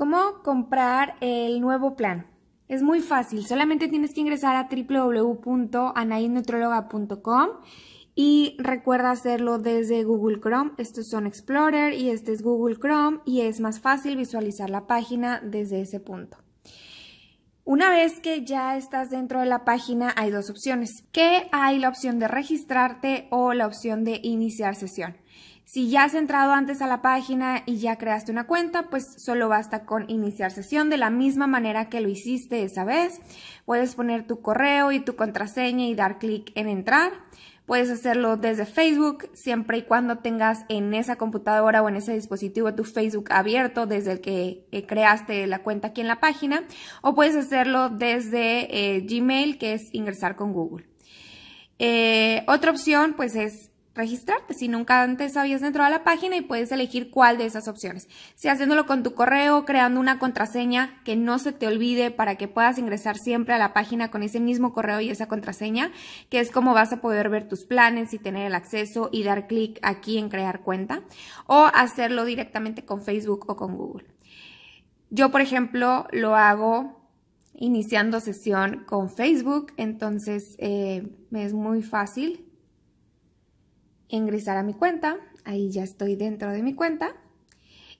¿Cómo comprar el nuevo plan? Es muy fácil, solamente tienes que ingresar a www.anaidnutróloga.com y recuerda hacerlo desde Google Chrome. Estos son Explorer y este es Google Chrome y es más fácil visualizar la página desde ese punto. Una vez que ya estás dentro de la página hay dos opciones, que hay la opción de registrarte o la opción de iniciar sesión. Si ya has entrado antes a la página y ya creaste una cuenta, pues solo basta con iniciar sesión de la misma manera que lo hiciste esa vez. Puedes poner tu correo y tu contraseña y dar clic en entrar. Puedes hacerlo desde Facebook, siempre y cuando tengas en esa computadora o en ese dispositivo tu Facebook abierto desde el que eh, creaste la cuenta aquí en la página. O puedes hacerlo desde eh, Gmail, que es ingresar con Google. Eh, otra opción, pues es registrarte si nunca antes habías entrado a la página y puedes elegir cuál de esas opciones. Si haciéndolo con tu correo, creando una contraseña que no se te olvide para que puedas ingresar siempre a la página con ese mismo correo y esa contraseña, que es como vas a poder ver tus planes y tener el acceso y dar clic aquí en crear cuenta o hacerlo directamente con Facebook o con Google. Yo, por ejemplo, lo hago iniciando sesión con Facebook, entonces eh, me es muy fácil ingresar a mi cuenta, ahí ya estoy dentro de mi cuenta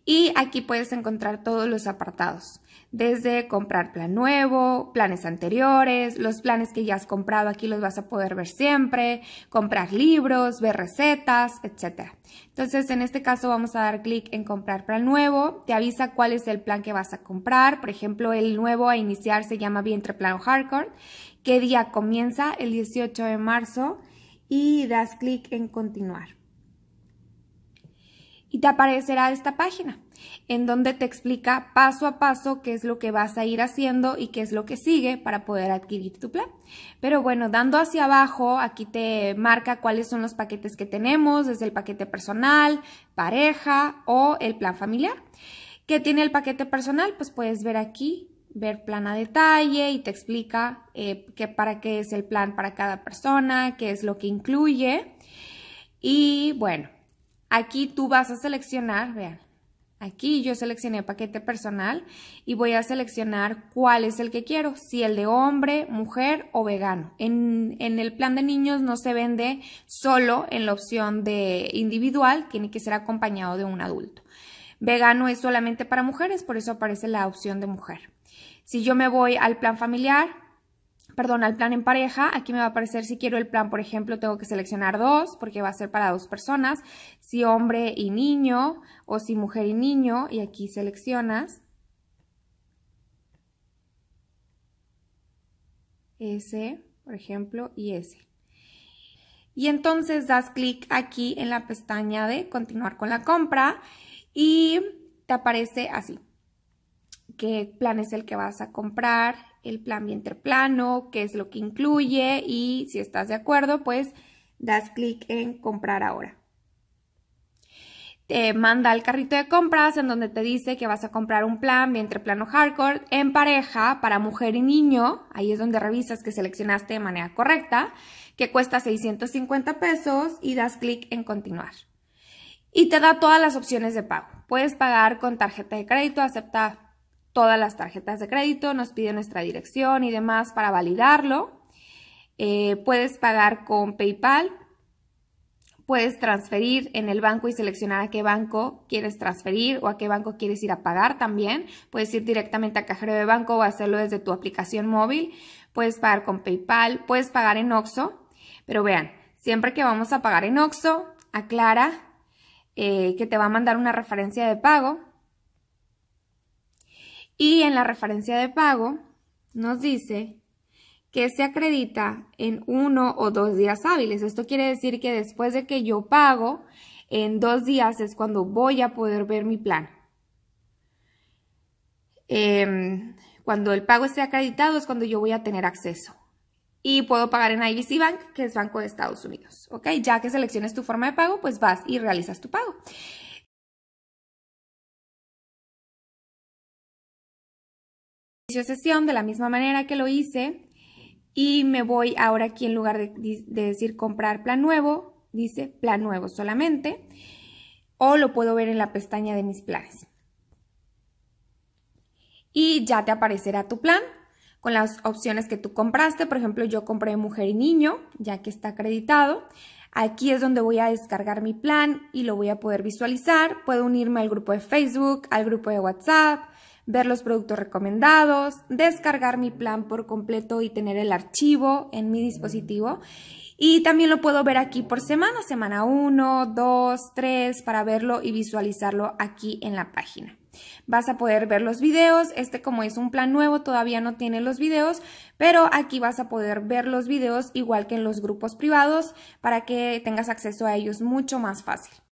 y aquí puedes encontrar todos los apartados, desde comprar plan nuevo, planes anteriores, los planes que ya has comprado aquí los vas a poder ver siempre, comprar libros, ver recetas, etc. Entonces en este caso vamos a dar clic en comprar plan nuevo, te avisa cuál es el plan que vas a comprar, por ejemplo el nuevo a iniciar se llama vientre plano hardcore, qué día comienza, el 18 de marzo, y das clic en continuar. Y te aparecerá esta página en donde te explica paso a paso qué es lo que vas a ir haciendo y qué es lo que sigue para poder adquirir tu plan. Pero bueno, dando hacia abajo, aquí te marca cuáles son los paquetes que tenemos, desde el paquete personal, pareja o el plan familiar. ¿Qué tiene el paquete personal? Pues puedes ver aquí ver plan a detalle y te explica eh, para qué es el plan para cada persona, qué es lo que incluye. Y bueno, aquí tú vas a seleccionar, vean, aquí yo seleccioné paquete personal y voy a seleccionar cuál es el que quiero, si el de hombre, mujer o vegano. En, en el plan de niños no se vende solo en la opción de individual, tiene que ser acompañado de un adulto. Vegano es solamente para mujeres, por eso aparece la opción de mujer. Si yo me voy al plan familiar, perdón, al plan en pareja, aquí me va a aparecer si quiero el plan, por ejemplo, tengo que seleccionar dos, porque va a ser para dos personas, si hombre y niño, o si mujer y niño, y aquí seleccionas. Ese, por ejemplo, y ese. Y entonces das clic aquí en la pestaña de continuar con la compra y te aparece así qué plan es el que vas a comprar, el plan vientre-plano, qué es lo que incluye y si estás de acuerdo, pues das clic en comprar ahora. Te manda el carrito de compras en donde te dice que vas a comprar un plan vientre-plano hardcore en pareja para mujer y niño. Ahí es donde revisas que seleccionaste de manera correcta, que cuesta 650 pesos y das clic en continuar. Y te da todas las opciones de pago. Puedes pagar con tarjeta de crédito, acepta todas las tarjetas de crédito, nos pide nuestra dirección y demás para validarlo. Eh, puedes pagar con PayPal, puedes transferir en el banco y seleccionar a qué banco quieres transferir o a qué banco quieres ir a pagar también. Puedes ir directamente a cajero de banco o hacerlo desde tu aplicación móvil. Puedes pagar con PayPal, puedes pagar en OXO, pero vean, siempre que vamos a pagar en OXO, aclara eh, que te va a mandar una referencia de pago y en la referencia de pago nos dice que se acredita en uno o dos días hábiles. Esto quiere decir que después de que yo pago, en dos días es cuando voy a poder ver mi plan. Em, cuando el pago esté acreditado es cuando yo voy a tener acceso. Y puedo pagar en IBC Bank, que es Banco de Estados Unidos. ¿Ok? Ya que selecciones tu forma de pago, pues vas y realizas tu pago. sesión de la misma manera que lo hice y me voy ahora aquí en lugar de, de, decir comprar plan nuevo, dice plan nuevo solamente o lo puedo ver en la pestaña de mis planes. Y ya te aparecerá tu plan con las opciones que tú compraste. Por ejemplo, yo compré mujer y niño, ya que está acreditado. Aquí es donde voy a descargar mi plan y lo voy a poder visualizar. Puedo unirme al grupo de Facebook, al grupo de WhatsApp, ver los productos recomendados, descargar mi plan por completo y tener el archivo en mi dispositivo. Y también lo puedo ver aquí por semana, semana 1, 2, 3, para verlo y visualizarlo aquí en la página. Vas a poder ver los videos, este como es un plan nuevo todavía no tiene los videos, pero aquí vas a poder ver los videos igual que en los grupos privados para que tengas acceso a ellos mucho más fácil.